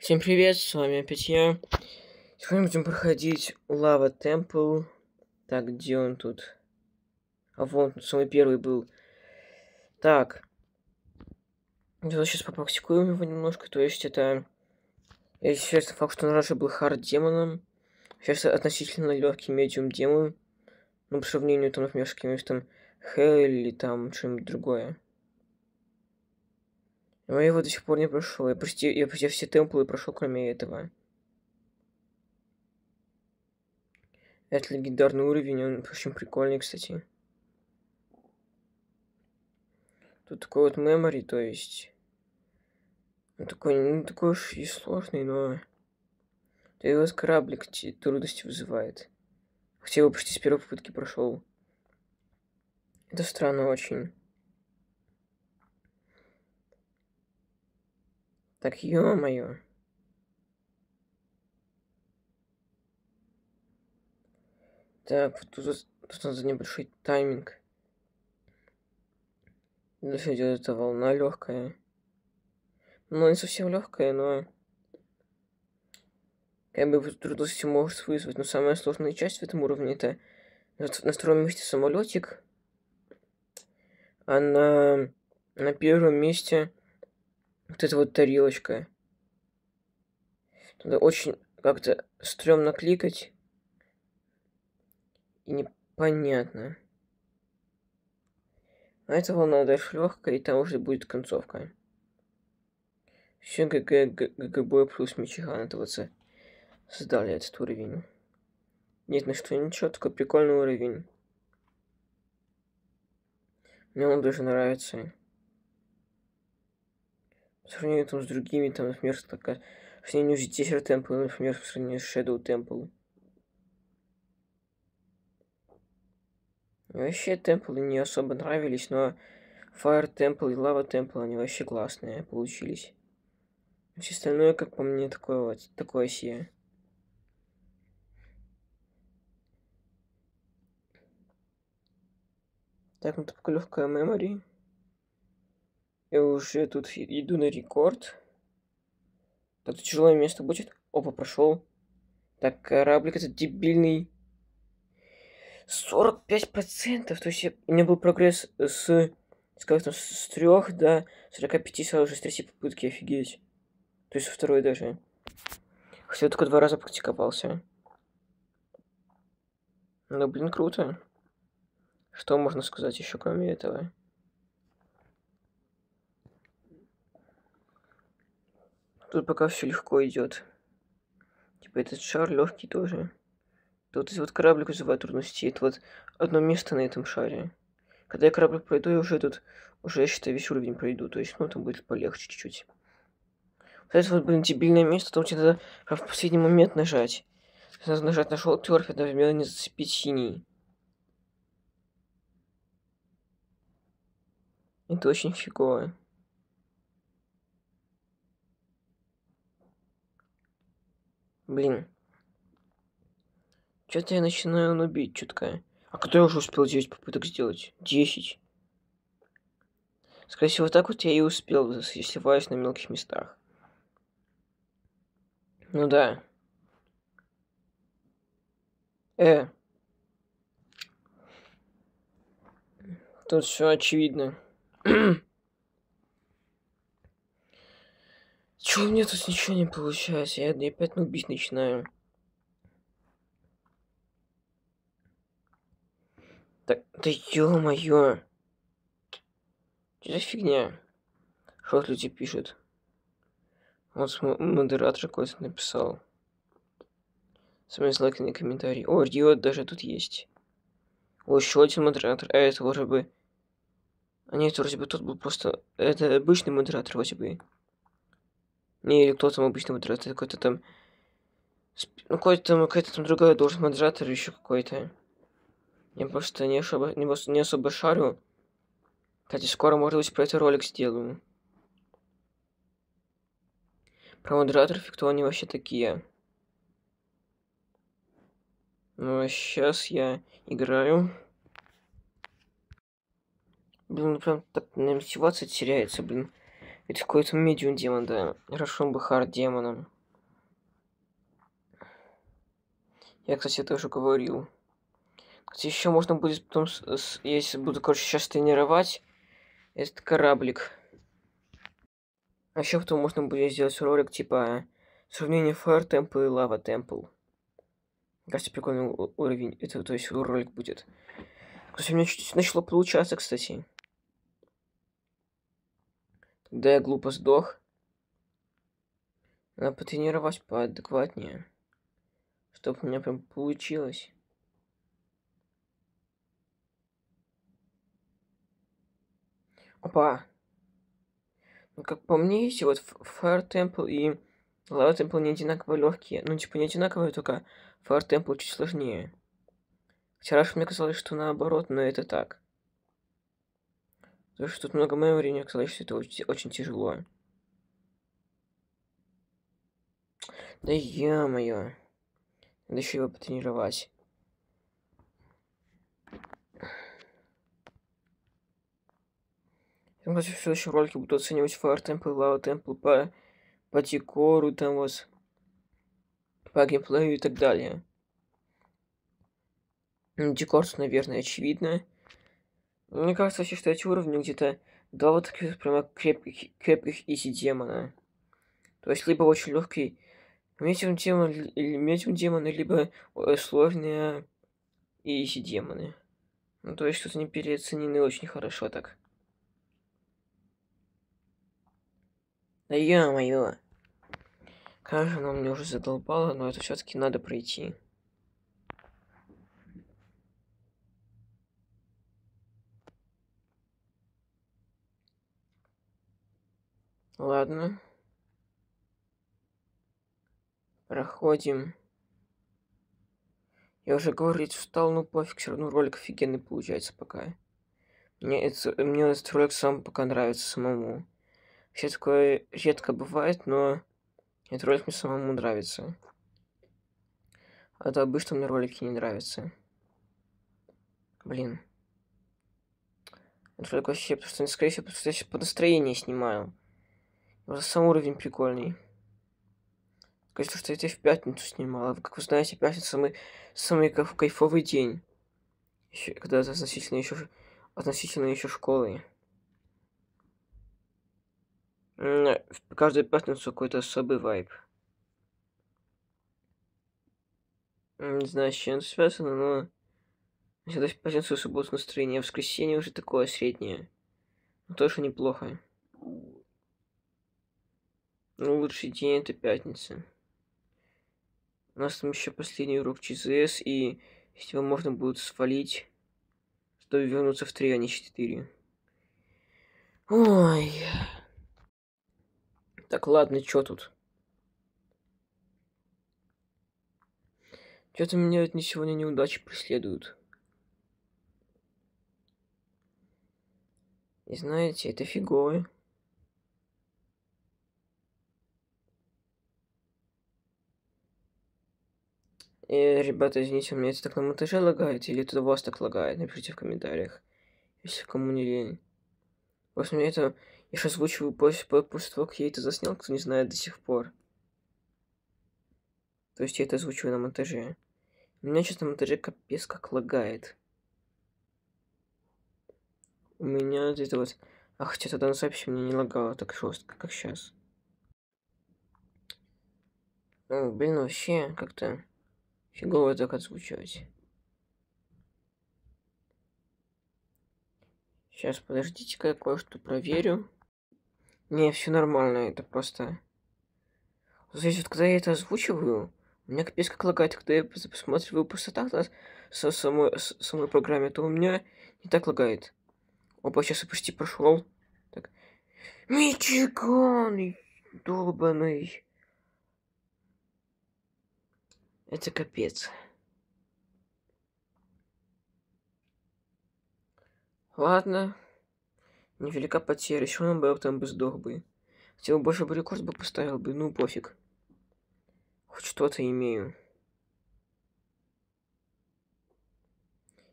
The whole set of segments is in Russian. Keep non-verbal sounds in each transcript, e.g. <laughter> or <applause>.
Всем привет, с вами опять я. Сегодня будем проходить Лава Темпл. Так, где он тут? А вон, самый первый был. Так. Я сейчас попрактикуем его немножко, то есть это... сейчас факт, что он раньше был хард-демоном. Сейчас относительно легкий медиум-демон. Ну, по сравнению, там, например, с каким-нибудь там Хелл или там что-нибудь другое. Но я его до сих пор не прошел. Я почти, я почти все темплы прошел, кроме этого. Это легендарный уровень, он очень прикольный, кстати. Тут такой вот мемори, то есть... Он такой, ну, такой уж и сложный, но... Да и вот кораблик трудности вызывает. Хотя его почти с первой попытки прошел. Это странно очень. Так ё-моё. Так, тут, тут, тут надо небольшой тайминг. Дальше идет эта волна легкая. Ну, не совсем легкая, но... Как бы трудности может вызвать, но самая сложная часть в этом уровне это на втором месте самолетик, а на, на первом месте вот эта вот тарелочка. Надо очень как-то стрёмно кликать. И непонятно. А это волна дальше легкая, и там уже будет концовка. Все ГГБ плюс Мичиган это вот создали этот уровень. Нет, на ну что ничего, такой прикольный уровень. Мне он даже нравится сравнению там, с другими, там, например, такая, в сравнении с Desert Temple, например, в сравнении с Shadow Temple. вообще темплы не особо нравились, но Fire Temple и Lava Temple, они вообще классные получились. Все остальное, как по мне, такое вот, такое сие. Так, ну так легкая мемори. Я уже тут иду на рекорд. Тут тяжелое место будет. Опа, прошел. Так, кораблик этот дебильный. 45%! То есть у меня был прогресс с, с там, с 3 до 45 сразу же с 3 попытки, офигеть. То есть второй даже. Хотя я только два раза практиковался. Ну, блин, круто. Что можно сказать еще кроме этого? Тут пока все легко идет. Типа этот шар легкий тоже. Тут вот кораблик вызывает трудности. Это вот одно место на этом шаре. Когда я кораблик пройду, я уже тут, уже, я считаю, весь уровень пройду. То есть, ну, там будет полегче чуть-чуть. Вот это вот, блин, дебильное место, там тебе надо в последний момент нажать. Надо нажать на желтый орф, одновременно не зацепить синий. Это очень фигово. Блин. Что-то я начинаю нубить чутка. А кто я уже успел 9 попыток сделать? 10. Скорее всего, так вот я и успел, если сливаясь на мелких местах. Ну да. Э. Тут все очевидно. <clears throat> Чего мне тут ничего не получается? Я опять на убить начинаю. Так, да ё-моё. Что за фигня? Что люди пишут? Вот модератор какой-то написал. Смс лайк на комментарий. О, Рио даже тут есть. О, еще один модератор. А это вроде бы... А нет, вроде бы тот был просто... Это обычный модератор вроде бы. Не, или кто там обычный модератор, какой-то там... Ну, какой-то там, какой-то там другой должен модератор еще какой-то. Я просто не особо, не, не особо шарю. Кстати, скоро, может быть, про это ролик сделаю. Про модераторов и кто они вообще такие. Ну, а сейчас я играю. Блин, ну прям так на мотивация теряется, блин. Это какой-то медиум демон, да. Хорошо, он бы хард демоном. Я, кстати, тоже говорил. Кстати, еще можно будет потом, если буду, короче, сейчас тренировать, этот кораблик. А еще потом можно будет сделать ролик, типа, сравнение Fire Temple и Lava Temple. Кажется, прикольный уровень, это, то есть, ролик будет. Кстати, у меня чуть-чуть начало получаться, кстати. Да я глупо сдох, надо потренировать поадекватнее, чтобы у меня прям получилось. Опа! Ну, как по мне, эти вот Fire Temple и Lava Temple не одинаково легкие. Ну, типа, не одинаковые, только Fire Temple чуть сложнее. Вчера мне казалось, что наоборот, но это так. То что тут много моего времени казалось, что это очень, очень тяжело. Да ё-моё. Надо еще его потренировать. Я думаю, в следующем ролике буду оценивать Fire Temple, Lava Temple по, по декору, там вот, по геймплею и так далее. Ну, декор, наверное, очевидно. Мне кажется вообще, что эти уровни где-то два вот таких прямо крепких, крепких изи демона. То есть либо очень легкий медиум демон, или медиум демоны, либо э, сложные изи демоны. Ну, то есть что-то не переоценены очень хорошо так. Да ё-моё. Как же она мне уже задолбала, но это все таки надо пройти. Ладно. Проходим. Я уже говорить встал, ну пофиг, все равно ролик офигенный получается пока. Мне, это, мне этот ролик сам пока нравится самому. Вообще такое редко бывает, но этот ролик мне самому нравится. А то обычно мне ролики не нравятся. Блин. Этот ролик вообще, потому что, скорее всего, потому что я по настроению снимаю. Уже сам уровень прикольный. Конечно, что я тебя в пятницу снимала. Как вы знаете, пятница самый, самый кайфовый день. Еще, когда это относительно еще, относительно еще школы. Э, в каждую пятницу какой-то особый вайб. Не знаю, с чем это связано, но... Всегда в пятницу и субботу настроение, а воскресенье уже такое среднее. Но тоже неплохо. Ну, лучший день это пятница. У нас там еще последний урок ЧЗС, и с него можно будет свалить, чтобы вернуться в 3, а не 4. Ой. Так, ладно, что тут? Что-то меня от не сегодня неудачи преследуют. И знаете, это фигово. И, ребята, извините, у меня это так на монтаже лагает, или это у вас так лагает, напишите в комментариях, если кому не лень. Просто мне это... Я сейчас озвучиваю после, после того, как я это заснял, кто не знает до сих пор. То есть я это озвучиваю на монтаже. У меня сейчас на монтаже капец как лагает. У меня это вот... А хотя тогда на записи мне не лагало так жестко, как сейчас. Ну, блин, вообще как-то... Чего вы так отскучаете? Сейчас, подождите-ка, я кое-что проверю. Не, все нормально, это просто... Здесь вот, когда я это озвучиваю, у меня капец как лагает, когда я посмотрю выпуска так на со самой, с самой программе, то у меня не так лагает. Опа, сейчас я почти прошел. Так. Мичиган, долбаный. Это капец. Ладно. Невелика потеря. Еще он бы там этом бы сдох бы. Хотя бы больше бы рекорд бы поставил бы. Ну, пофиг. Хоть что-то имею.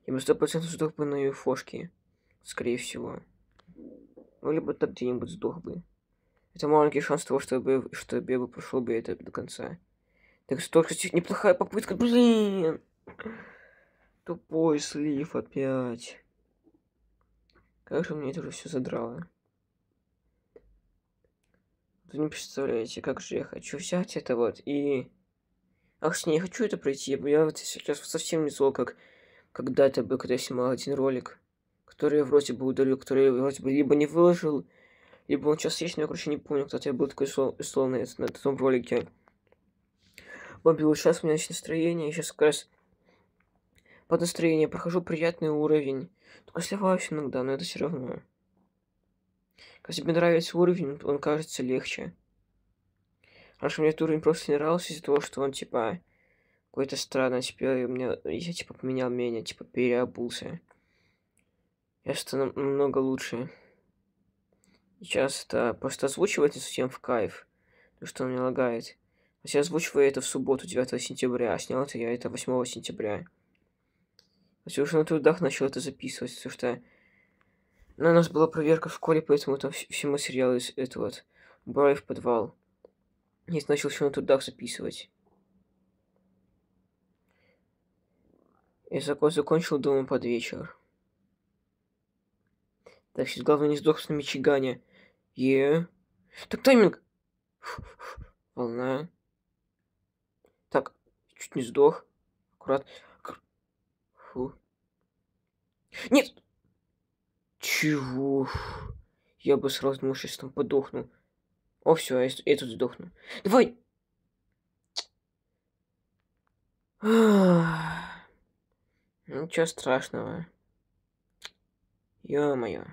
Я бы сто процентов сдох бы на юфошке. Скорее всего. Ну, либо так где-нибудь сдох бы. Это маленький шанс того, чтобы, чтобы я бы прошел бы это до конца. Так что кстати, неплохая попытка. Блин. Тупой слив опять. Как же мне это уже все задрало. Вы не представляете, как же я хочу взять это вот и... Ах, не я хочу это пройти. Я вот сейчас совсем не зло, как когда-то бы, когда я снимал один ролик, который я вроде бы удалил, который я вроде бы либо не выложил, либо он сейчас есть, но я, короче, не помню, Кстати, я был такой слов, словно на, на том ролике. Бомбил, сейчас у меня очень настроение, я сейчас как раз под настроение прохожу приятный уровень. Только сливаюсь иногда, но это все равно. Когда тебе нравится уровень, он кажется легче. Раньше мне этот уровень просто не нравился из-за того, что он, типа, какой-то странный. Теперь типа, у меня, я, типа, поменял меня, типа, переобулся. Я стал намного лучше. Сейчас это просто озвучивается совсем в кайф. Потому что он меня лагает я озвучиваю это в субботу, 9 сентября, а снял это я это 8 сентября. Я уже на трудах начал это записывать, потому что... Но ну, у нас была проверка в школе, поэтому там все материалы из этого вот брали в подвал. Я начал все на трудах записывать. Я закон закончил дома под вечер. Так, сейчас главное не сдохнуть на Мичигане. Е. Yeah. Так тайминг! Волна. Чуть не сдох. Аккурат. Фу. Нет! Чего? Я бы сразу думал, сейчас там подохну. О, все, я, я тут сдохну. Давай! Ничего страшного. Ё-моё.